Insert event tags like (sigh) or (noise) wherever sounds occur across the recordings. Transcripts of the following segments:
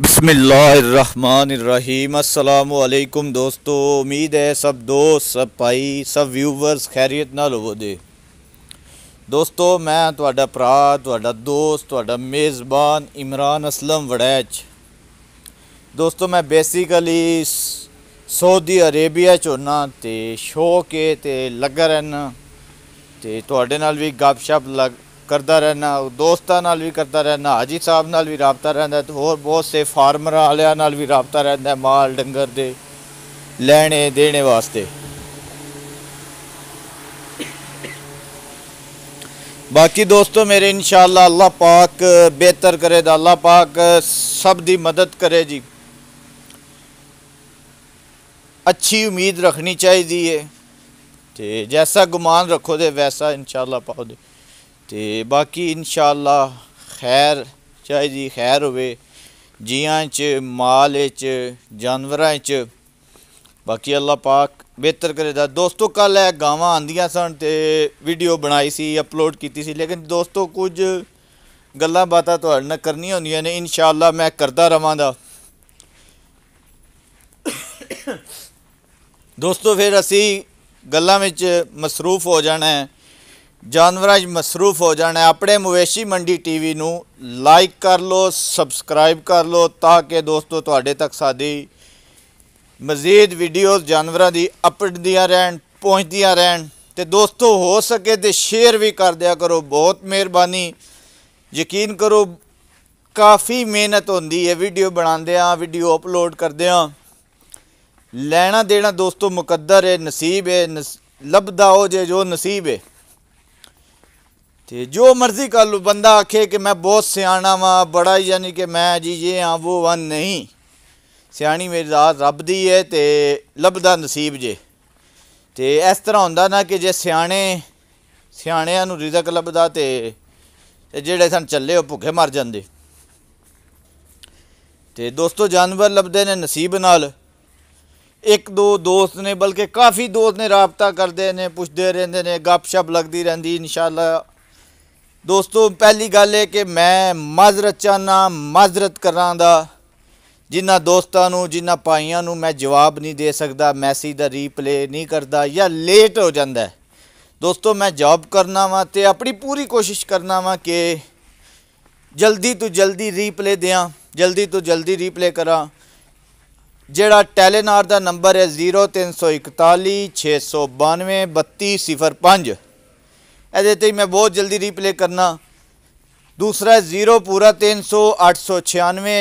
बसमीम अल्लाम दोस्तों उम्मीद है सब दोस्त सब ਭਾਈ ਸਭ ਵਿਊਵਰਸ ਖੈਰੀਅਤ ਨਾਲ ਹੋਵੋਦੇ ਦੋਸਤੋ ਮੈਂ ਤੁਹਾਡਾ ਭਰਾ ਤੁਹਾਡਾ ਦੋਸਤ ਤੁਹਾਡਾ ਮੇਜ਼ਬਾਨ ਇਮਰਾਨ ਅਸਲਮ ਵੜੈਚ ਦੋਸਤੋ ਮੈਂ ਬੇਸਿਕਲੀ ਸਾਊਦੀ ਅਰੇਬੀਆ ਚ ਹੋਣਾ ਤੇ ਸ਼ੌਕ ਹੈ ਤੇ ਲੱਗਾ ਰਹਿਣਾ ਤੇ ਤੁਹਾਡੇ ਨਾਲ ਵੀ ਗੱਪਸ਼ਪ करता रहना दोस्तों भी करता रहना हाजी साहब न भी ਵੀ ਰਾਬਤਾ ਰਹਿੰਦਾ ਤੇ ਹੋਰ ਬਹੁਤ ਸੇ ਫਾਰਮਰ ਵਾਲਿਆਂ ਨਾਲ ਵੀ ਰਾਬਤਾ ਰਹਿੰਦਾ ਮਾਲ ਡੰਗਰ ਦੇ ਲੈਣੇ बाकी दोस्तों मेरे इन अल्लाह पाक बेहतर करे तो अल्लाह पाक सब की मदद करे जी अच्छी उम्मीद रखनी चाहिए है जैसा गुमान रखो दे वैसा इन शाला पाओ दे ਤੇ ਬਾਕੀ ਇਨਸ਼ਾਅੱਲਾ ਖੈਰ ਚਾਹੀ ਜੀ ਖੈਰ ਹੋਵੇ ਜੀਆਂ 'ਚ ਮਾਲ 'ਚ ਜਾਨਵਰਾਂ 'ਚ ਬਾਕੀ ਅੱਲਾ ਪਾਕ ਬਿਹਤਰ ਕਰੇਦਾ ਦੋਸਤੋ ਕੱਲ ਇਹ ਗਾਵਾਂ ਆਂਦੀਆਂ ਸਨ ਤੇ ਵੀਡੀਓ ਬਣਾਈ ਸੀ ਅਪਲੋਡ ਕੀਤੀ ਸੀ ਲੇਕਿਨ ਦੋਸਤੋ ਕੁਝ ਗੱਲਾਂ ਬਾਤਾਂ ਤੁਹਾਡੇ ਨਾਲ ਕਰਨੀਆਂ ਹੁੰਦੀਆਂ ਨੇ ਇਨਸ਼ਾਅੱਲਾ ਮੈਂ ਕਰਦਾ ਰਵਾਂਗਾ (coughs) ਦੋਸਤੋ ਫਿਰ ਅਸੀਂ ਗੱਲਾਂ ਵਿੱਚ ਮਸਰੂਫ ਹੋ ਜਾਣਾ ਹੈ ਜਾਨਵਰਾਂ 'ਚ ਮਸਰੂਫ ਹੋ ਜਾਣਾ ਆਪਣੇ ਮਵੇਸ਼ੀ ਮੰਡੀ ਟੀਵੀ ਨੂੰ ਲਾਈਕ ਕਰ ਲਓ ਸਬਸਕ੍ਰਾਈਬ ਕਰ ਲਓ ਤਾਂ ਕਿ ਦੋਸਤੋ ਤੁਹਾਡੇ ਤੱਕ ਸਾਡੀ ਮਜ਼ੀਦ ਵੀਡੀਓਜ਼ ਜਾਨਵਰਾਂ ਦੀ ਦਿਆ ਰਹਿਣ ਪਹੁੰਚਦੀਆਂ ਰਹਿਣ ਤੇ ਦੋਸਤੋ ਹੋ ਸਕੇ ਤੇ ਸ਼ੇਅਰ ਵੀ ਕਰ ਦਿਆ ਕਰੋ ਬਹੁਤ ਮਿਹਰਬਾਨੀ ਯਕੀਨ ਕਰੋ ਕਾਫੀ ਮਿਹਨਤ ਹੁੰਦੀ ਹੈ ਵੀਡੀਓ ਬਣਾਉਂਦੇ ਆ ਵੀਡੀਓ ਅਪਲੋਡ ਕਰਦੇ ਆ ਲੈਣਾ ਦੇਣਾ ਦੋਸਤੋ ਮੁਕੱਦਰ ਹੈ ਨਸੀਬ ਹੈ ਲਬਦਾ ਹੋ ਜੇ ਜੋ ਨਸੀਬ ਹੈ ਤੇ ਜੋ ਮਰਜ਼ੀ ਕਰ ਲੋ ਬੰਦਾ ਆਖੇ ਕਿ ਮੈਂ ਬਹੁਤ ਸਿਆਣਾ ਵਾਂ ਬੜਾ ਯਾਨੀ ਕਿ ਮੈਂ ਜੀ ਇਹ ਆ ਉਹ ਵਾਂ ਨਹੀਂ ਸਿਆਣੀ ਮੇਰੀ ਜ਼ਾਤ ਰੱਬ ਦੀ ਹੈ ਤੇ ਲਬਦਾ ਨਸੀਬ ਜੇ ਤੇ ਇਸ ਤਰ੍ਹਾਂ ਹੁੰਦਾ ਨਾ ਕਿ ਜੇ ਸਿਆਣੇ ਸਿਆਣਿਆਂ ਨੂੰ ਰਿਜ਼ਕ ਲਬਦਾ ਤੇ ਜਿਹੜੇ ਸਨ ਚੱਲੇ ਉਹ ਭੁੱਖੇ ਮਰ ਜਾਂਦੇ ਤੇ ਦੋਸਤੋ ਜਾਨਵਰ ਲਬਦੇ ਨੇ ਨਸੀਬ ਨਾਲ ਇੱਕ ਦੋ ਦੋਸਤ ਨੇ ਬਲਕਿ ਕਾਫੀ ਦੋਸਤ ਨੇ ਰਾਬਤਾ ਕਰਦੇ ਨੇ ਪੁੱਛਦੇ ਰਹਿੰਦੇ ਨੇ ਗੱਪਸ਼ਪ ਲੱਗਦੀ ਰਹਿੰਦੀ ਇਨਸ਼ਾਅੱਲਾ ਦੋਸਤੋ ਪਹਿਲੀ ਗੱਲ ਇਹ ਕਿ ਮੈਂ ਮਾਜ਼ਰਤ ਚਾਹਨਾ ਮਾਜ਼ਰਤ ਕਰਾਂ ਦਾ ਜਿਨ੍ਹਾਂ ਦੋਸਤਾਂ ਨੂੰ ਜਿਨ੍ਹਾਂ ਪਾਈਆਂ ਨੂੰ ਮੈਂ ਜਵਾਬ ਨਹੀਂ ਦੇ ਸਕਦਾ ਮੈਸੇਜ ਦਾ ਰੀਪਲੇ ਨਹੀਂ ਕਰਦਾ ਜਾਂ ਲੇਟ ਹੋ ਜਾਂਦਾ ਦੋਸਤੋ ਮੈਂ ਜੌਬ ਕਰਨਾ ਵਾਂ ਤੇ ਆਪਣੀ ਪੂਰੀ ਕੋਸ਼ਿਸ਼ ਕਰਨਾ ਵਾਂ ਕਿ ਜਲਦੀ ਤੋਂ ਜਲਦੀ ਰੀਪਲੇ ਦਿਆਂ ਜਲਦੀ ਤੋਂ ਜਲਦੀ ਰੀਪਲੇ ਕਰਾਂ ਜਿਹੜਾ ਟੈਲੀਨਾਰ ਦਾ ਨੰਬਰ ਹੈ 03416922305 ਇਹਦੇ ਤੇ ਮੈਂ ਬਹੁਤ ਜਲਦੀ ਰੀਪਲੇ ਕਰਨਾ ਦੂਸਰਾ 0 ਪੂਰਾ 300 896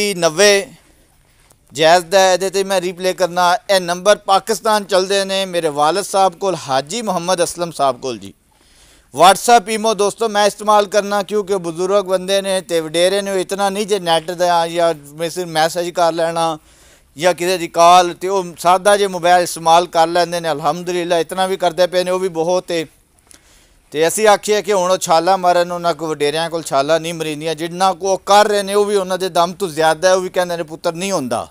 3690 ਜੈਜ਼ ਦਾ ਇਹਦੇ ਤੇ ਮੈਂ ਰੀਪਲੇ ਕਰਨਾ ਇਹ ਨੰਬਰ ਪਾਕਿਸਤਾਨ ਚਲਦੇ ਨੇ ਮੇਰੇ ਵਾਲਦ ਸਾਹਿਬ ਕੋਲ ਹਾਜੀ ਮੁਹੰਮਦ ਅਸਲਮ ਸਾਹਿਬ ਕੋਲ ਜੀ WhatsApp ਈਮੋ ਦੋਸਤੋ ਮੈਂ ਇਸਤੇਮਾਲ ਕਰਨਾ ਕਿਉਂਕਿ ਬਜ਼ੁਰਗ ਬੰਦੇ ਨੇ ਤੇ ਵਡੇਰੇ ਨੇ ਇਤਨਾ ਨਹੀਂ ਜੇ ਨੈਟ ਦਾ ਜਾਂ ਮੈਸੇਜ ਕਰ ਲੈਣਾ ਜਾਂ ਕਿਸੇ ਦੀ ਕਾਲ ਤੇ ਉਹ ਸਾਦਾ ਜੇ ਮੋਬਾਈਲ ਇਸਤੇਮਾਲ ਕਰ ਲੈਂਦੇ ਨੇ ਅਲਹਮਦੁਲਿਲਾ ਇਤਨਾ ਵੀ ਕਰਦੇ ਪਏ ਨੇ ਉਹ ਵੀ ਬਹੁਤ ਹੈ ਤੇ ਅਸੀਂ ਆਖੀਏ ਕਿ ਹੁਣ ਛਾਲਾ ਮਾਰਨ ਉਹਨਾਂ ਕੋ ਵਡੇਰਿਆਂ ਕੋਲ ਛਾਲਾ ਨਹੀਂ ਮਰੀਂਦੀਆਂ ਜਿੰਨਾ ਕੋ ਕਰ ਰਹੇ ਨੇ ਉਹ ਵੀ ਉਹਨਾਂ ਦੇ ਦਮ ਤੋਂ ਜ਼ਿਆਦਾ ਉਹ ਵੀ ਕਹਿੰਦੇ ਨੇ ਪੁੱਤਰ ਨਹੀਂ ਹੁੰਦਾ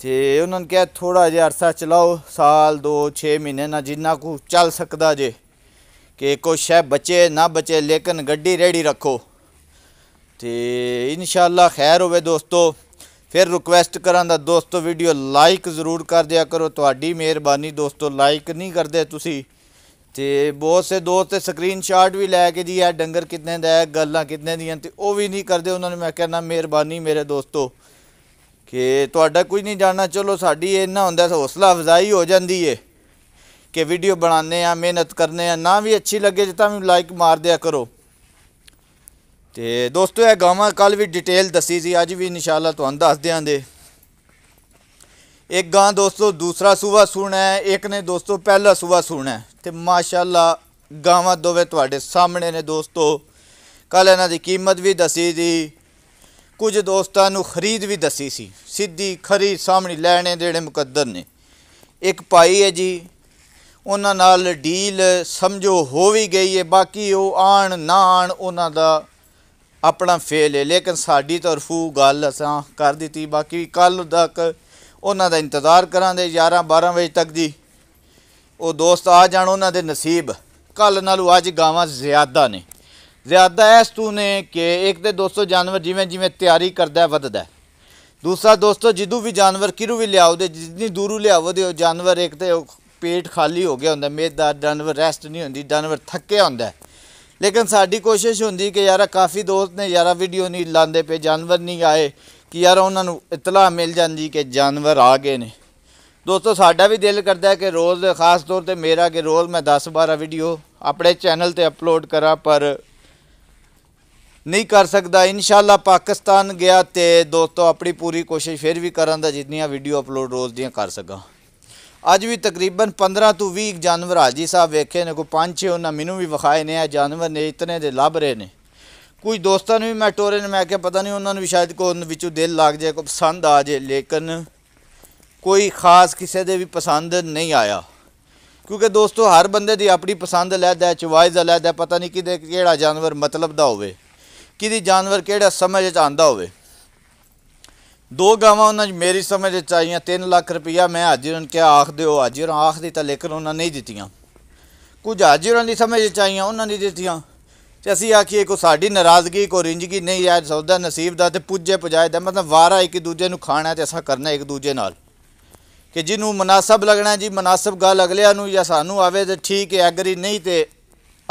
ਤੇ ਉਹਨਾਂ ਨੇ ਕਿਹਾ ਥੋੜਾ ਜਿਹਾ ਅਰਸਾ ਚਲਾਓ ਸਾਲ 2 6 ਮਹੀਨੇ ਨਾ ਜਿੰਨਾ ਕੋ ਚੱਲ ਸਕਦਾ ਜੇ ਕਿ ਕੋਈ ਸ਼ੈ ਬਚੇ ਨਾ ਬਚੇ ਲੇਕਿਨ ਗੱਡੀ ਰੈਡੀ ਰੱਖੋ ਤੇ ਇਨਸ਼ਾਅੱਲਾ ਖੈਰ ਹੋਵੇ ਦੋਸਤੋ ਫਿਰ ਰਿਕੁਐਸਟ ਕਰਾਂ ਦਾ ਦੋਸਤੋ ਵੀਡੀਓ ਲਾਈਕ ਜ਼ਰੂਰ ਕਰ ਦਿਆ ਕਰੋ ਤੁਹਾਡੀ ਮਿਹਰਬਾਨੀ ਦੋਸਤੋ ਲਾਈਕ ਨਹੀਂ ਕਰਦੇ ਤੁਸੀਂ ਤੇ ਬਹੁਤ ਸੇ ਦੋਸਤ ਤੇ ਸਕਰੀਨਸ਼ਾਟ ਵੀ ਲੈ ਕੇ ਜੀ ਇਹ ਡੰਗਰ ਕਿੰਨੇ ਦਾ ਹੈ ਗੱਲਾਂ ਕਿੰਨੇ ਦੀਆਂ ਤੇ ਉਹ ਵੀ ਨਹੀਂ ਕਰਦੇ ਉਹਨਾਂ ਨੂੰ ਮੈਂ ਕਹਿੰਦਾ ਮਿਹਰਬਾਨੀ ਮੇਰੇ ਦੋਸਤੋ ਕਿ ਤੁਹਾਡਾ ਕੁਝ ਨਹੀਂ ਜਾਣਨਾ ਚਲੋ ਸਾਡੀ ਇਹਨਾਂ ਹੁੰਦਾ ਹੌਸਲਾ ਅਫਜ਼ਾਈ ਹੋ ਜਾਂਦੀ ਏ ਕਿ ਵੀਡੀਓ ਬਣਾਉਂਦੇ ਆ ਮਿਹਨਤ ਕਰਨੇ ਆ ਨਾ ਵੀ ਅੱਛੀ ਲੱਗੇ ਤਾਂ ਵੀ ਲਾਈਕ ਮਾਰ ਦਿਆ ਕਰੋ ਤੇ ਦੋਸਤੋ ਇਹ ਗਾਵਾਂ ਕੱਲ ਵੀ ਡਿਟੇਲ ਦੱਸੀ ਸੀ ਅੱਜ ਵੀ ਇਨਸ਼ਾਅੱਲਾ ਤੁਹਾਨੂੰ ਦੱਸ ਦਿਆਂਗੇ ਇੱਕ ਗਾਂ ਦੋਸਤੋ ਦੂਸਰਾ ਸੁਬਾ ਸੁਣਾ ਹੈ ਇੱਕ ਨੇ ਦੋਸਤੋ ਪਹਿਲਾ ਸੁਬਾ ਸੁਣਾ ਹੈ ਤੇ ਮਾਸ਼ਾਅੱਲਾ ਗਾਵਾਂ ਦੋਵੇਂ ਤੁਹਾਡੇ ਸਾਹਮਣੇ ਨੇ ਦੋਸਤੋ ਕੱਲ ਇਹਨਾਂ ਦੀ ਕੀਮਤ ਵੀ ਦੱਸੀ ਦੀ ਕੁਝ ਦੋਸਤਾਂ ਨੂੰ ਖਰੀਦ ਵੀ ਦੱਸੀ ਸੀ ਸਿੱਧੀ ਖਰੀ ਸਾਹਮਣੇ ਲੈਣੇ ਜਿਹੜੇ ਮੁਕੱਦਰ ਨੇ ਇੱਕ ਭਾਈ ਹੈ ਜੀ ਉਹਨਾਂ ਨਾਲ ਡੀਲ ਸਮਝੋ ਹੋ ਵੀ ਗਈ ਹੈ ਬਾਕੀ ਉਹ ਆਣ ਨਾ ਆਣ ਉਹਨਾਂ ਦਾ ਆਪਣਾ ਫੇਲ ਹੈ ਲੇਕਿਨ ਸਾਡੀ ਤਰਫੋਂ ਗੱਲ ਅਸਾਂ ਕਰ ਦਿੱਤੀ ਬਾਕੀ ਕੱਲ ਤੱਕ ਉਹਨਾਂ ਦਾ ਇੰਤਜ਼ਾਰ ਕਰਾਂਦੇ 11 12 ਵਜੇ ਤੱਕ ਦੀ ਉਹ ਦੋਸਤ ਆ ਜਾਣ ਉਹਨਾਂ ਦੇ ਨਸੀਬ ਕੱਲ ਨਾਲੋਂ ਅੱਜ ਗਾਵਾਂ ਜ਼ਿਆਦਾ ਨੇ ਜ਼ਿਆਦਾ ਇਸ ਤੂੰ ਨੇ ਕਿ ਇੱਕ ਤੇ ਦੋਸਤੋ ਜਾਨਵਰ ਜਿਵੇਂ ਜਿਵੇਂ ਤਿਆਰੀ ਕਰਦਾ ਵੱਧਦਾ ਦੂਸਰਾ ਦੋਸਤੋ ਜਿੱਦੂ ਵੀ ਜਾਨਵਰ ਕਿਰੂ ਵੀ ਲਿਆਉ ਦੇ ਜਿੰਨੀ ਦੂਰੂ ਲਿਆਉ ਦੇ ਉਹ ਜਾਨਵਰ ਇੱਕ ਤੇ ਪੇਟ ਖਾਲੀ ਹੋ ਗਿਆ ਹੁੰਦਾ ਮੇਦਾ ਜਾਨਵਰ ਰੈਸਟ ਨਹੀਂ ਹੁੰਦੀ ਜਾਨਵਰ ਥੱਕਿਆ ਹੁੰਦਾ ਲੇਕਿਨ ਸਾਡੀ ਕੋਸ਼ਿਸ਼ ਹੁੰਦੀ ਕਿ ਯਾਰਾ ਕਾਫੀ ਦੋਸਤ ਨੇ ਯਾਰਾ ਵੀਡੀਓ ਨਹੀਂ ਲਾਂਦੇ ਪਏ ਜਾਨਵਰ ਨਹੀਂ ਆਏ ਕਿ ਯਾਰ ਉਹਨਾਂ ਨੂੰ ਇਤਲਾ ਮਿਲ ਜਾਂਦੀ ਕਿ ਜਾਨਵਰ ਆ ਗਏ ਨੇ ਦੋਸਤੋ ਸਾਡਾ ਵੀ ਦਿਲ ਕਰਦਾ ਹੈ ਕਿ ਰੋਜ਼ ਖਾਸ ਤੌਰ ਤੇ ਮੇਰਾ ਕਿ ਰੋਜ਼ ਮੈਂ 10-12 ਵੀਡੀਓ ਆਪਣੇ ਚੈਨਲ ਤੇ ਅਪਲੋਡ ਕਰਾਂ ਪਰ ਨਹੀਂ ਕਰ ਸਕਦਾ ਇਨਸ਼ਾਅੱਲਾ ਪਾਕਿਸਤਾਨ ਗਿਆ ਤੇ ਦੋਸਤੋ ਆਪਣੀ ਪੂਰੀ ਕੋਸ਼ਿਸ਼ ਫਿਰ ਵੀ ਕਰਾਂ ਦਾ ਜਿੰਨੀਆਂ ਵੀਡੀਓ ਅਪਲੋਡ ਰੋਜ਼ ਦੀਆਂ ਕਰ ਸਕਾਂ ਅੱਜ ਵੀ ਤਕਰੀਬਨ 15 ਤੋਂ 20 ਜਾਨਵਰ ਹਾਜੀ ਸਾਹਿਬ ਵੇਖੇ ਨੇ ਕੋਈ ਪੰਜ ਛੇ ਉਹਨਾਂ ਮੈਨੂੰ ਵੀ ਵਿਖਾਏ ਨੇ ਆ ਜਾਨਵਰ ਨੇ ਇਤਨੇ ਦੇ ਲੱਭ ਰਹੇ ਨੇ ਕੁਝ ਦੋਸਤਾਂ ਨੂੰ ਵੀ ਮੈਂ ਟੋਰੇ ਨੇ ਮੈਂ ਕਿਹਾ ਪਤਾ ਨਹੀਂ ਉਹਨਾਂ ਨੂੰ ਵੀ ਸ਼ਾਇਦ ਕੋਈ ਉਹਨਾਂ ਵਿੱਚੋਂ ਦਿਲ ਲੱਗ ਜਾਏ ਕੋਈ ਪਸੰਦ ਆ ਜਾਏ ਲੇਕਿਨ ਕੋਈ ਖਾਸ ਕਿਸੇ ਦੇ ਵੀ ਪਸੰਦ ਨਹੀਂ ਆਇਆ ਕਿਉਂਕਿ ਦੋਸਤੋ ਹਰ ਬੰਦੇ ਦੀ ਆਪਣੀ ਪਸੰਦ ਅਲੱਗ ਹੈ ਚੁਆਇਸ ਅਲੱਗ ਹੈ ਪਤਾ ਨਹੀਂ ਕਿਦੇ ਕਿਹੜਾ ਜਾਨਵਰ ਮਤਲਬ ਦਾ ਹੋਵੇ ਕਿਹਦੀ ਜਾਨਵਰ ਕਿਹੜਾ ਸਮਝ ਚ ਆਂਦਾ ਹੋਵੇ ਦੋ ਗਾਵਾਂ ਉਹਨਾਂ ਦੀ ਮੇਰੀ ਸਮਝ ਚ ਆਈਆਂ 3 ਲੱਖ ਰੁਪਇਆ ਮੈਂ ਹਾਜ਼ਰ ਨੂੰ ਕਿਹਾ ਆਖਦੇ ਦਿਓ ਹਾਜ਼ਰ ਆਖਦੇ ਤਾਂ ਲੇਕਿਨ ਉਹਨਾਂ ਨਹੀਂ ਦਿੱਤੀਆਂ ਕੁਝ ਹਾਜ਼ਰਾਂ ਦੀ ਸਮਝ ਚ ਆਈਆਂ ਉਹਨਾਂ ਨੇ ਦਿੱਤੀਆਂ ਤੇ ਅਸੀਂ ਆਖੀਏ ਕੋ ਸਾਡੀ ਨਾਰਾਜ਼ਗੀ ਕੋ ਰਿੰਜਗੀ ਨਹੀਂ ਆ ਸੌਦਾ ਨਸੀਬ ਦਾ ਤੇ ਪੁੱਜੇ ਪੁਜਾਏ ਦਾ ਮਤਲਬ ਵਾਰਾ ਇੱਕ ਦੂਜੇ ਨੂੰ ਖਾਣਾ ਤੇ ਅਸਾਂ ਕਰਨਾ ਇੱਕ ਦੂਜੇ ਨਾਲ ਕਿ ਜਿਹਨੂੰ ਮناسب ਲੱਗਣਾ ਜੀ ਮناسب ਗੱਲ ਅਗਲਿਆਂ ਨੂੰ ਜਾਂ ਸਾਨੂੰ ਆਵੇ ਤੇ ਠੀਕ ਹੈ ਐਗਰੀ ਨਹੀਂ ਤੇ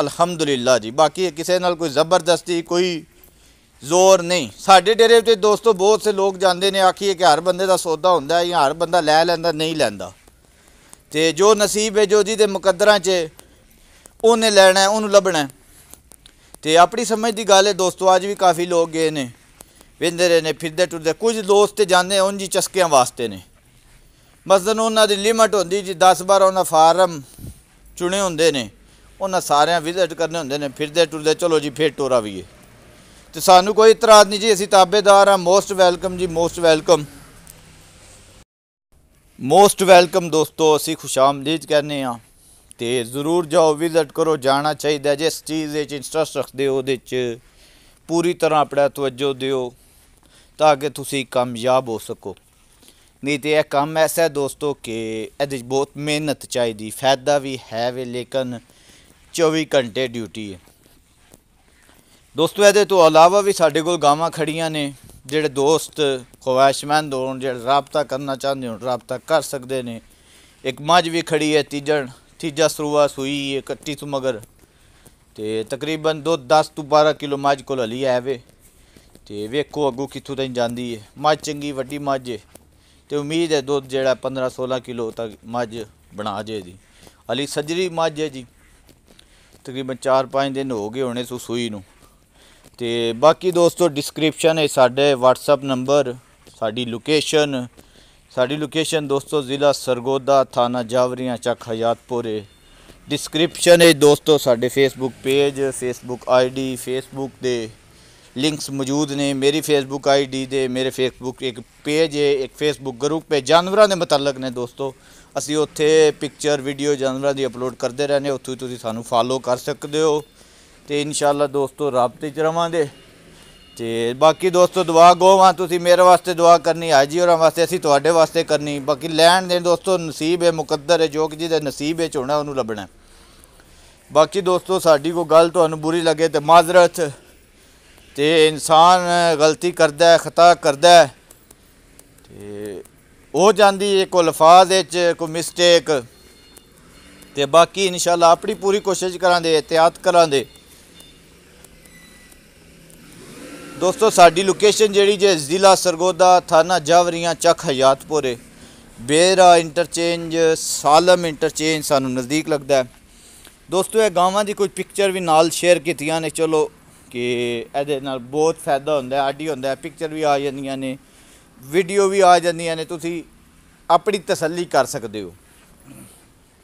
ਅਲਹਮਦੁਲਿਲਾ ਜੀ ਬਾਕੀ ਕਿਸੇ ਨਾਲ ਕੋਈ ਜ਼ਬਰਦਸਤੀ ਕੋਈ ਜ਼ੋਰ ਨਹੀਂ ਸਾਡੇ ਡੇਰੇ ਤੇ ਦੋਸਤੋ ਬਹੁਤ ਸੇ ਲੋਕ ਜਾਂਦੇ ਨੇ ਆਖੀਏ ਕਿ ਹਰ ਬੰਦੇ ਦਾ ਸੌਦਾ ਹੁੰਦਾ ਹੈ ਜਾਂ ਹਰ ਬੰਦਾ ਲੈ ਲੈਂਦਾ ਨਹੀਂ ਲੈਂਦਾ ਤੇ ਜੋ ਨਸੀਬ ਹੈ ਜੋ ਜੀ ਦੇ ਮੁਕੱਦਰਾਂ 'ਚ ਉਹਨੇ ਲੈਣਾ ਉਹਨੂੰ ਲੱਭਣਾ ਤੇ ਆਪਣੀ ਸਮਝ ਦੀ ਗੱਲ ਹੈ ਦੋਸਤੋ ਅੱਜ ਵੀ ਕਾਫੀ ਲੋਕ ਗਏ ਨੇ ਵਿੰਦੇ ਰਹੇ ਨੇ ਫਿਰਦੇ ਟੁਰਦੇ ਕੁਝ ਦੋਸਤ ਤੇ ਜਾਂਦੇ ਉਹਨਾਂ ਦੀ ਚਸਕਿਆਂ ਵਾਸਤੇ ਨੇ ਮਸਲਨ ਉਹਨਾਂ ਦੀ ਲਿਮਟ ਹੁੰਦੀ ਜੀ 10 12 ਉਹਨਾਂ ਫਾਰਮ ਚੁਣੇ ਹੁੰਦੇ ਨੇ ਉਹਨਾਂ ਸਾਰਿਆਂ ਵਿਜ਼ਿਟ ਕਰਨੇ ਹੁੰਦੇ ਨੇ ਫਿਰਦੇ ਟੁਰਦੇ ਚਲੋ ਜੀ ਫੇਰ ਟੋਰਾ ਵੀ ਹੈ ਤੇ ਸਾਨੂੰ ਕੋਈ ਇਤਰਾਜ਼ ਨਹੀਂ ਜੀ ਅਸੀਂ ਤਾਬੇਦਾਰ ਆ ਮੋਸਟ ਵੈਲਕਮ ਜੀ ਮੋਸਟ ਵੈਲਕਮ ਮੋਸਟ ਵੈਲਕਮ ਦੋਸਤੋ ਅਸੀਂ ਖੁਸ਼ਾਮਦੀਦ ਕਹਿੰਦੇ ਆ ਤੇ ਜ਼ਰੂਰ ਜਾਓ ਵਿਜ਼ਿਟ ਕਰੋ ਜਾਣਾ ਚਾਹੀਦਾ ਜਿਸ ਚੀਜ਼ ਵਿੱਚ ਇੰਟਰਸਟ ਰੱਖਦੇ ਹੋ ਉਹਦੇ 'ਚ ਪੂਰੀ ਤਰ੍ਹਾਂ ਆਪਣਾ ਤਵੱਜੋ ਦਿਓ ਤਾਂ ਕਿ ਤੁਸੀਂ ਕਾਮਯਾਬ ਹੋ ਸਕੋ ਨਹੀਂ ਤੇ ਇਹ ਕੰਮ ਐਸਾ ਦੋਸਤੋ ਕਿ ਇਹਦੇ 'ਚ ਬਹੁਤ ਮਿਹਨਤ ਚਾਹੀਦੀ ਫਾਇਦਾ ਵੀ ਹੈ ਵੇ ਲੇਕਿਨ 24 ਘੰਟੇ ਡਿਊਟੀ ਹੈ ਦੋਸਤੋ ਇਹਦੇ ਤੋਂ ਇਲਾਵਾ ਵੀ ਸਾਡੇ ਕੋਲ ਗਾਵਾਂ ਖੜੀਆਂ ਨੇ ਜਿਹੜੇ ਦੋਸਤ ਖਵਾਇਸ਼ਮੰਦ ਹੋਣ ਜਿਹੜੇ ਰਾਬਤਾ ਕਰਨਾ ਚਾਹੁੰਦੇ ਹੋਣ ਰਾਬਤਾ ਕਰ ਸਕਦੇ ਨੇ ਇੱਕ ਮੱਝ ਵੀ ਖੜੀ ਹੈ ਤੀਜਣ ਤੀਜਾ ਸਰੂਆ ਸੂਈ ਕੱਟੀ ਤੋਂ ਮਗਰ ਤੇ ਤਕਰੀਬਨ 2 10 ਤੋਂ 12 ਕਿਲੋ ਮੱਝ ਕੋਲ ਲਈ ਆਵੇ ਤੇ ਵੇਖੋ ਅੱਗੋਂ ਕਿੱਥੋਂ ਤਾਂ ਜਾਂਦੀ ਹੈ ਮੱਝ ਚੰਗੀ ਵੱਡੀ ਮੱਝ ਹੈ ਤੇ ਉਮੀਦ ਹੈ ਦੁੱਧ ਜਿਹੜਾ 15 16 ਕਿਲੋ ਤੱਕ ਮੱਝ ਬਣਾ ਜੇ ਜੀ ਅਲੀ ਸਜਰੀ ਮੱਝ ਹੈ ਜੀ ਤਕਰੀਬਨ 4-5 ਦਿਨ ਹੋ ਗਏ ਹੋਣੇ ਸੂਈ ਨੂੰ ਤੇ ਬਾਕੀ ਦੋਸਤੋ ਡਿਸਕ੍ਰਿਪਸ਼ਨ ਹੈ ਸਾਡੇ WhatsApp ਨੰਬਰ ਸਾਡੀ ਲੋਕੇਸ਼ਨ ਸਾਡੀ ਲੋਕੇਸ਼ਨ ਦੋਸਤੋ ਜ਼ਿਲ੍ਹਾ ਸਰਗੋਦਾ ਥਾਣਾ ਜਾਵਰੀਆਂ ਚੱਕ ਹਯਾਤਪੁਰੇ ਡਿਸਕ੍ਰਿਪਸ਼ਨ ਹੈ ਦੋਸਤੋ ਸਾਡੇ Facebook page Facebook ID Facebook ਦੇ ਲਿੰਕਸ ਮੌਜੂਦ ਨੇ ਮੇਰੀ ਫੇਸਬੁੱਕ ਆਈਡੀ ਦੇ ਮੇਰੇ ਫੇਸਬੁੱਕ ਇੱਕ ਪੇਜ ਹੈ ਇੱਕ ਫੇਸਬੁੱਕ ਗਰੁੱਪ ਹੈ ਜਾਨਵਰਾਂ ਦੇ ਮੁਤਲਕ ਨੇ ਦੋਸਤੋ ਅਸੀਂ ਉੱਥੇ ਪਿਕਚਰ ਵੀਡੀਓ ਜਾਨਵਰਾਂ ਦੀ ਅਪਲੋਡ ਕਰਦੇ ਰਹਿੰਦੇ ਉੱਥੇ ਤੁਸੀਂ ਸਾਨੂੰ ਫਾਲੋ ਕਰ ਸਕਦੇ ਹੋ ਤੇ ਇਨਸ਼ਾਅੱਲਾ ਦੋਸਤੋ ਰਾਬਤੇ 'ਚ ਰਵਾਂਗੇ ਤੇ ਬਾਕੀ ਦੋਸਤੋ ਦੁਆ ਗੋਵਾ ਤੁਸੀਂ ਮੇਰੇ ਵਾਸਤੇ ਦੁਆ ਕਰਨੀ ਹਾਜੀ ਹੋਰਾਂ ਵਾਸਤੇ ਅਸੀਂ ਤੁਹਾਡੇ ਵਾਸਤੇ ਕਰਨੀ ਬਾਕੀ ਲੈਣ ਦੇ ਦੋਸਤੋ ਨਸੀਬ ਹੈ ਮੁਕੱਦਰ ਹੈ ਜੋ ਕਿ ਜਿਹਦੇ ਨਸੀਬ ਵਿੱਚ ਹੋਣਾ ਉਹਨੂੰ ਲੱਭਣਾ ਬਾਕੀ ਦੋਸਤੋ ਸਾਡੀ ਕੋ ਗੱਲ ਤੁਹਾਨੂੰ ਬੁਰੀ ਲੱਗੇ ਤੇ ਮਾਜ਼ਰਤ ਤੇ ਇਨਸਾਨ ਗਲਤੀ ਕਰਦਾ ਹੈ ਖਤਾ ਕਰਦਾ ਹੈ ਤੇ ਉਹ ਜਾਂਦੀ ਹੈ ਕੋ ਲਫਾਜ਼ ਵਿੱਚ ਕੋ ਮਿਸਟੇਕ ਤੇ ਬਾਕੀ ਇਨਸ਼ਾਅੱਲਾ ਆਪਣੀ ਪੂਰੀ ਕੋਸ਼ਿਸ਼ ਕਰਾਂਦੇ ਇਤਿਆਤ ਕਰਾਂਦੇ ਦੋਸਤੋ ਸਾਡੀ ਲੋਕੇਸ਼ਨ ਜਿਹੜੀ ਜੇ ਜ਼ਿਲ੍ਹਾ ਸਰਗੋਦਾ ਥਾਣਾ ਜਵਰੀਆਂ ਚੱਕ ਹਯਾਤਪੁਰੇ ਬੇਰਾ ਇੰਟਰਚੇਂਜ ਸਾਲਮ ਇੰਟਰਚੇਂਜ ਸਾਨੂੰ ਨਜ਼ਦੀਕ ਲੱਗਦਾ ਹੈ ਦੋਸਤੋ ਇਹ ਗਾਵਾਂ ਦੀ ਕੁਝ ਪਿਕਚਰ ਵੀ ਨਾਲ ਸ਼ੇਅਰ ਕੀਤੀਆਂ ਨੇ ਚਲੋ ਕਿ ਇਹਦੇ ਨਾਲ ਬਹੁਤ ਫਾਇਦਾ ਹੁੰਦਾ ਹੈ ਆਡੀ ਹੁੰਦਾ ਹੈ ਪਿਕਚਰ ਵੀ ਆ ਜਾਂਦੀਆਂ ਨੇ ਵੀਡੀਓ ਵੀ ਆ ਜਾਂਦੀਆਂ ਨੇ ਤੁਸੀਂ ਆਪਣੀ ਤਸੱਲੀ ਕਰ ਸਕਦੇ ਹੋ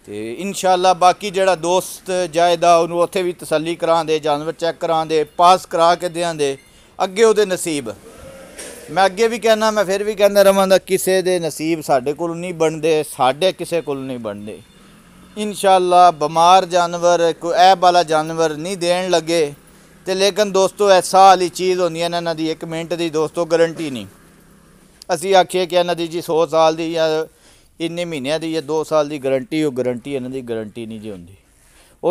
ਤੇ ਇਨਸ਼ਾਅੱਲਾ ਬਾਕੀ ਜਿਹੜਾ ਦੋਸਤ ਜਾਇਦਾ ਉਹਨੂੰ ਉੱਥੇ ਵੀ ਤਸੱਲੀ ਕਰਾਂਦੇ ਜਾਨਵਰ ਚੈੱਕ ਕਰਾਂਦੇ ਪਾਸ ਕਰਾ ਕੇ ਦਿਆਂਦੇ ਅੱਗੇ ਉਹਦੇ ਨਸੀਬ ਮੈਂ ਅੱਗੇ ਵੀ ਕਹਿੰਦਾ ਮੈਂ ਫਿਰ ਵੀ ਕਹਿੰਦਾ ਰਵਾਂਦਾ ਕਿਸੇ ਦੇ ਨਸੀਬ ਸਾਡੇ ਕੋਲ ਨਹੀਂ ਬਣਦੇ ਸਾਡੇ ਕਿਸੇ ਕੋਲ ਨਹੀਂ ਬਣਦੇ ਇਨਸ਼ਾਅੱਲਾ ਬਿਮਾਰ ਜਾਨਵਰ ਕੋਈ ਐਬ ਵਾਲਾ ਜਾਨਵਰ ਨਹੀਂ ਦੇਣ ਲੱਗੇ ਤੇ ਲੇਕਿਨ ਦੋਸਤੋ ਐਸਾ ਵਾਲੀ ਚੀਜ਼ ਹੁੰਦੀ ਹੈ ਇਹਨਾਂ ਦੀ 1 ਮਿੰਟ ਦੀ ਦੋਸਤੋ ਗਾਰੰਟੀ ਨਹੀਂ ਅਸੀਂ ਆਖੀਏ ਕਿ ਇਹਨਾਂ ਦੀ ਜੀ 100 ਸਾਲ ਦੀ ਜਾਂ ਇੰਨੇ ਮਹੀਨਿਆਂ ਦੀ ਜਾਂ 2 ਸਾਲ ਦੀ ਗਾਰੰਟੀ ਉਹ ਗਾਰੰਟੀ ਇਹਨਾਂ ਦੀ ਗਾਰੰਟੀ ਨਹੀਂ ਜੀ ਹੁੰਦੀ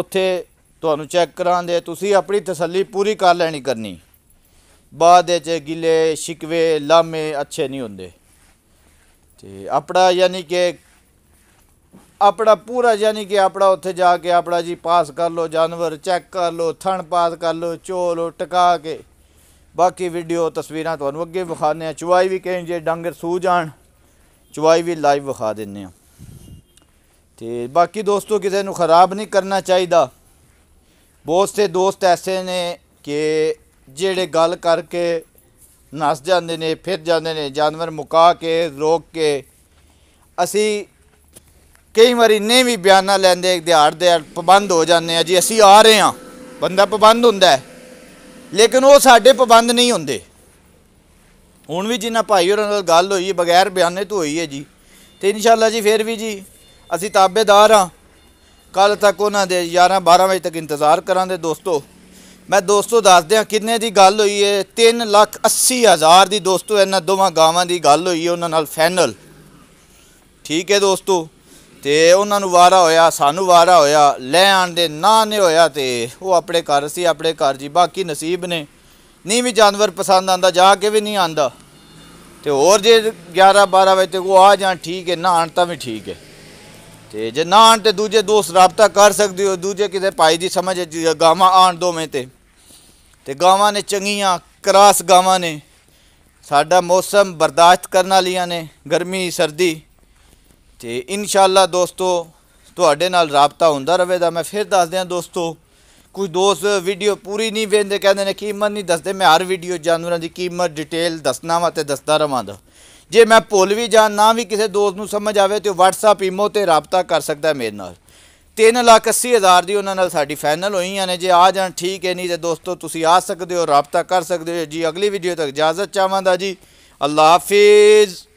ਉੱਥੇ ਤੁਹਾਨੂੰ ਚੈੱਕ ਕਰਾਂਦੇ ਤੁਸੀਂ ਆਪਣੀ ਤਸੱਲੀ ਪੂਰੀ ਕਰ ਲੈਣੀ ਕਰਨੀ ਬਾਅਦ ਵਿੱਚ ਗਿਲੇ ਸ਼ਿਕਵੇ ਲਾਮੇ ਅੱਛੇ ਨਹੀਂ ਹੁੰਦੇ ਤੇ ਆਪਣਾ ਯਾਨੀ ਕਿ ਆਪਣਾ ਪੂਰਾ ਯਾਨੀ ਕਿ ਆਪਣਾ ਉੱਥੇ ਜਾ ਕੇ ਆਪਣਾ ਜੀ ਪਾਸ ਕਰ ਲਓ ਜਾਨਵਰ ਚੈੱਕ ਕਰ ਲਓ ਥਣ ਪਾਸ ਕਰ ਲਓ ਚੋਲ ਟਕਾ ਕੇ ਬਾਕੀ ਵੀਡੀਓ ਤਸਵੀਰਾਂ ਤੁਹਾਨੂੰ ਅੱਗੇ ਵਿਖਾਣੇ ਆ ਚੁਵਾਈ ਵੀ ਕਹਿੰਦੇ ਜੇ ਡੰਗਰ ਸੂ ਜਾਣ ਚੁਵਾਈ ਵੀ ਲਾਈਵ ਵਿਖਾ ਦਿੰਨੇ ਆ ਤੇ ਬਾਕੀ ਦੋਸਤੋ ਕਿਸੇ ਨੂੰ ਖਰਾਬ ਨਹੀਂ ਕਰਨਾ ਚਾਹੀਦਾ ਬਹੁਤ ਸੇ ਦੋਸਤ ਐਸੇ ਨੇ ਕਿ ਜਿਹੜੇ ਗੱਲ ਕਰਕੇ ਨਸ ਜਾਂਦੇ ਨੇ ਫਿਰ ਜਾਂਦੇ ਨੇ ਜਾਨਵਰ ਮੁਕਾ ਕੇ ਰੋਕ ਕੇ ਅਸੀਂ ਕਈ ਵਾਰੀ ਨਹੀਂ ਵੀ ਬਿਆਨਾ ਲੈਂਦੇ ਦਿਹਾੜ ਦੇ ਪਾਬੰਦ ਹੋ ਜਾਂਦੇ ਆ ਜੀ ਅਸੀਂ ਆ ਰਹੇ ਆ ਬੰਦਾ ਪਾਬੰਦ ਹੁੰਦਾ ਹੈ ਲੇਕਿਨ ਉਹ ਸਾਡੇ ਪਾਬੰਦ ਨਹੀਂ ਹੁੰਦੇ ਹੁਣ ਵੀ ਜਿੰਨਾ ਭਾਈ ਹੋਰਾਂ ਨਾਲ ਗੱਲ ਹੋਈ ਬਗੈਰ ਬਿਆਨੇ ਤੋਂ ਹੋਈ ਹੈ ਜੀ ਤੇ ਇਨਸ਼ਾਅੱਲਾ ਜੀ ਫਿਰ ਵੀ ਜੀ ਅਸੀਂ ਤਾਬੇਦਾਰ ਆ ਕੱਲ ਤੱਕ ਉਹਨਾਂ ਦੇ 11 12 ਵਜੇ ਤੱਕ ਇੰਤਜ਼ਾਰ ਕਰਾਂਗੇ ਦੋਸਤੋ ਮੈਂ ਦੋਸਤੋ ਦੱਸ ਦਿਆਂ ਕਿੰਨੇ ਦੀ ਗੱਲ ਹੋਈ ਹੈ 3 ਲੱਖ 80 ਹਜ਼ਾਰ ਦੀ ਦੋਸਤੋ ਇਹਨਾਂ ਦੋਵਾਂ ਗਾਵਾਂ ਦੀ ਗੱਲ ਹੋਈ ਹੈ ਉਹਨਾਂ ਨਾਲ ਫਾਈਨਲ ਠੀਕ ਹੈ ਦੋਸਤੋ ਤੇ ਉਹਨਾਂ ਨੂੰ ਵਾਰਾ ਹੋਇਆ ਸਾਨੂੰ ਵਾਰਾ ਹੋਇਆ ਲੈ ਆਣ ਦੇ ਨਾਂ ਨੇ ਹੋਇਆ ਤੇ ਉਹ ਆਪਣੇ ਘਰ ਸੀ ਆਪਣੇ ਘਰ ਜੀ ਬਾਕੀ ਨਸੀਬ ਨੇ ਨਹੀਂ ਵੀ ਜਾਨਵਰ ਪਸੰਦ ਆਂਦਾ ਜਾ ਕੇ ਵੀ ਨਹੀਂ ਆਂਦਾ ਤੇ ਹੋਰ ਜੇ 11 12 ਵਜੇ ਤੇ ਉਹ ਆ ਜਾਣ ਠੀਕ ਹੈ ਨਾ ਆਣ ਤਾਂ ਵੀ ਠੀਕ ਹੈ ਤੇ ਜੇ ਨਾਂ ਤੇ ਦੂਜੇ ਦੋਸਤ ਰਾਬਤਾ ਕਰ ਸਕਦੇ ਹੋ ਦੂਜੇ ਕਿਸੇ ਭਾਈ ਦੀ ਸਮਝ ਗਾਵਾ ਆਣ ਦੋਵੇਂ ਤੇ ਤੇ ਗਾਵਾਂ ਨੇ ਚੰਗੀਆਂ ਕਰਾਸ ਗਾਵਾਂ ਨੇ ਸਾਡਾ ਮੌਸਮ ਬਰਦਾਸ਼ਤ ਕਰਨ ਵਾਲੀਆਂ ਨੇ ਗਰਮੀ ਸਰਦੀ ਤੇ ਇਨਸ਼ਾਅੱਲਾ ਦੋਸਤੋ ਤੁਹਾਡੇ ਨਾਲ ਰਾਬਤਾ ਹੁੰਦਾ ਰਹੇਗਾ ਮੈਂ ਫਿਰ ਦੱਸਦੇ ਆ ਦੋਸਤੋ ਕੁਝ ਦੋਸਤ ਵੀਡੀਓ ਪੂਰੀ ਨਹੀਂ ਵੇਂਦੇ ਕਹਿੰਦੇ ਨੇ ਕੀਮਤ ਨਹੀਂ ਦੱਸਦੇ ਮੈਂ ਹਰ ਵੀਡੀਓ ਜਾਨਵਰਾਂ ਦੀ ਕੀਮਤ ਡਿਟੇਲ ਦੱਸਣਾ ਵਾ ਤੇ ਦੱਸਦਾ ਰਵਾਂਦਾ ਜੇ ਮੈਂ ਭੁੱਲ ਵੀ ਜਾਂ ਨਾ ਵੀ ਕਿਸੇ ਦੋਸਤ ਨੂੰ ਸਮਝ ਆਵੇ ਤੇ WhatsApp ਇਮੋ ਤੇ ਰਾਬਤਾ ਕਰ ਸਕਦਾ ਮੇਰੇ ਨਾਲ 3 ਲੱਖ 80 ਹਜ਼ਾਰ ਦੀ ਉਹਨਾਂ ਨਾਲ ਸਾਡੀ ਫਾਈਨਲ ਹੋਈਆਂ ਨੇ ਜੇ ਆ ਜਾਣ ਠੀਕ ਹੈ ਨਹੀਂ ਤੇ ਦੋਸਤੋ ਤੁਸੀਂ ਆ ਸਕਦੇ ਹੋ ਰਾਬਤਾ ਕਰ ਸਕਦੇ ਹੋ ਜੀ ਅਗਲੀ ਵੀਡੀਓ ਤੱਕ ਇਜਾਜ਼ਤ ਚਾਹਾਂਦਾ ਜੀ ਅੱਲਾ ਹਾਫਿਜ਼